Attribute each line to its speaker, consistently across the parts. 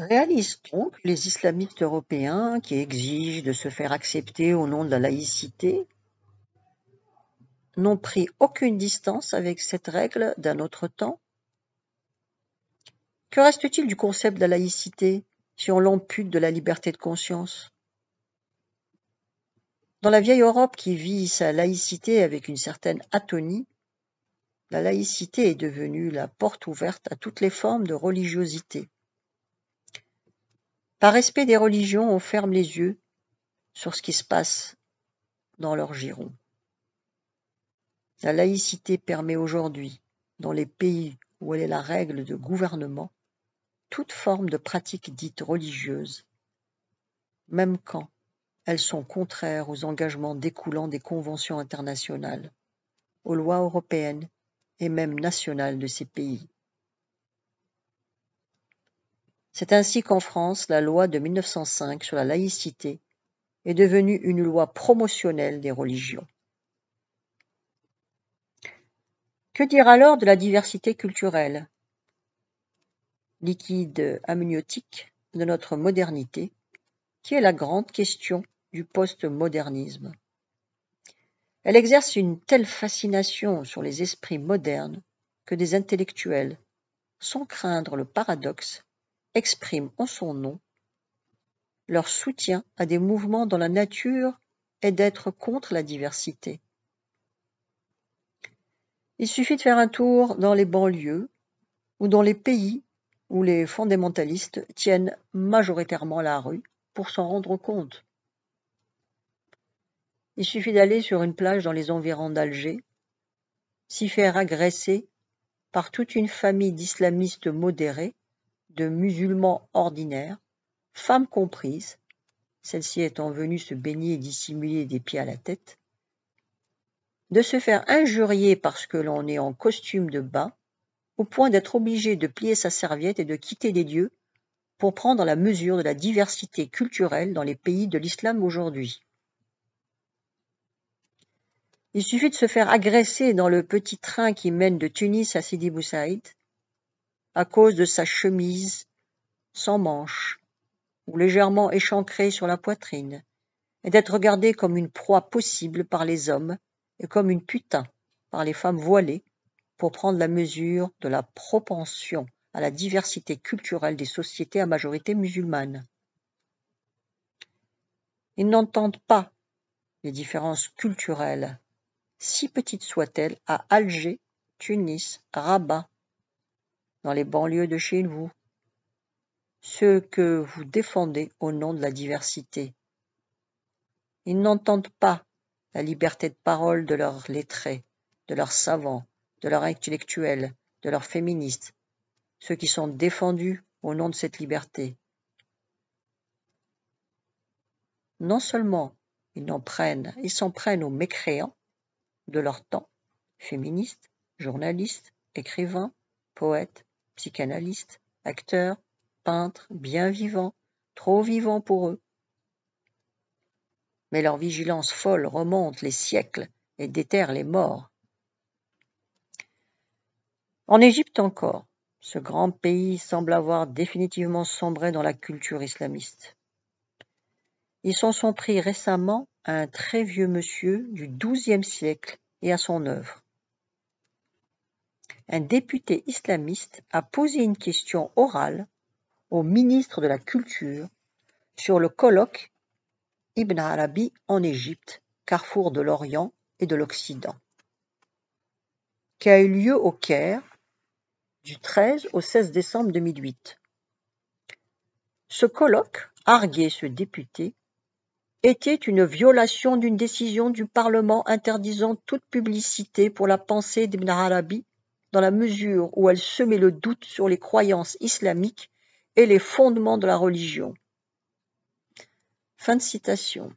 Speaker 1: Réalise-t-on que les islamistes européens, qui exigent de se faire accepter au nom de la laïcité, n'ont pris aucune distance avec cette règle d'un autre temps Que reste-t-il du concept de la laïcité si on l'ampute de la liberté de conscience Dans la vieille Europe qui vit sa laïcité avec une certaine atonie, la laïcité est devenue la porte ouverte à toutes les formes de religiosité. Par respect des religions, on ferme les yeux sur ce qui se passe dans leur giron. La laïcité permet aujourd'hui, dans les pays où elle est la règle de gouvernement, toute forme de pratique dite religieuse, même quand elles sont contraires aux engagements découlant des conventions internationales, aux lois européennes et même nationales de ces pays. C'est ainsi qu'en France, la loi de 1905 sur la laïcité est devenue une loi promotionnelle des religions. Que dire alors de la diversité culturelle Liquide amniotique de notre modernité, qui est la grande question du postmodernisme. Elle exerce une telle fascination sur les esprits modernes que des intellectuels, sans craindre le paradoxe, expriment en son nom leur soutien à des mouvements dont la nature est d'être contre la diversité. Il suffit de faire un tour dans les banlieues ou dans les pays où les fondamentalistes tiennent majoritairement la rue pour s'en rendre compte. Il suffit d'aller sur une plage dans les environs d'Alger, s'y faire agresser par toute une famille d'islamistes modérés de musulmans ordinaires, femmes comprises, celles ci étant venues se baigner et dissimuler des pieds à la tête, de se faire injurier parce que l'on est en costume de bas, au point d'être obligé de plier sa serviette et de quitter les lieux pour prendre la mesure de la diversité culturelle dans les pays de l'islam aujourd'hui. Il suffit de se faire agresser dans le petit train qui mène de Tunis à Sidi Saïd, à cause de sa chemise sans manches ou légèrement échancrée sur la poitrine, et d'être regardée comme une proie possible par les hommes et comme une putain par les femmes voilées pour prendre la mesure de la propension à la diversité culturelle des sociétés à majorité musulmane. Ils n'entendent pas les différences culturelles, si petites soient-elles, à Alger, Tunis, Rabat, dans les banlieues de chez vous, ceux que vous défendez au nom de la diversité. Ils n'entendent pas la liberté de parole de leurs lettrés, de leurs savants, de leurs intellectuels, de leurs féministes, ceux qui sont défendus au nom de cette liberté. Non seulement ils n'en prennent, ils s'en prennent aux mécréants de leur temps, féministes, journalistes, écrivains, poètes, Psychanalystes, acteurs, peintres, bien vivants, trop vivants pour eux. Mais leur vigilance folle remonte les siècles et déterre les morts. En Égypte encore, ce grand pays semble avoir définitivement sombré dans la culture islamiste. Ils s'en sont pris récemment à un très vieux monsieur du XIIe siècle et à son œuvre un député islamiste a posé une question orale au ministre de la Culture sur le colloque Ibn Arabi en Égypte, carrefour de l'Orient et de l'Occident, qui a eu lieu au Caire du 13 au 16 décembre 2008. Ce colloque, argué ce député, était une violation d'une décision du Parlement interdisant toute publicité pour la pensée d'Ibn Arabi dans la mesure où elle semait le doute sur les croyances islamiques et les fondements de la religion. Fin de citation.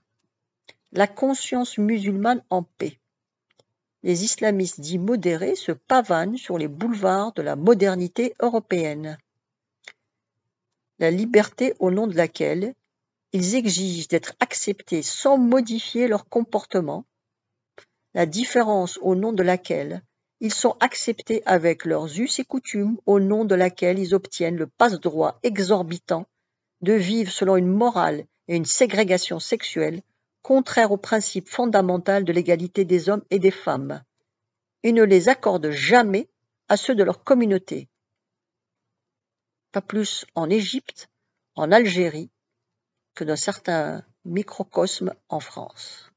Speaker 1: La conscience musulmane en paix. Les islamistes dits modérés se pavanent sur les boulevards de la modernité européenne. La liberté au nom de laquelle ils exigent d'être acceptés sans modifier leur comportement, la différence au nom de laquelle ils sont acceptés avec leurs us et coutumes au nom de laquelle ils obtiennent le passe-droit exorbitant de vivre selon une morale et une ségrégation sexuelle contraires aux principes fondamental de l'égalité des hommes et des femmes, et ne les accordent jamais à ceux de leur communauté. Pas plus en Égypte, en Algérie, que dans certains microcosmes en France.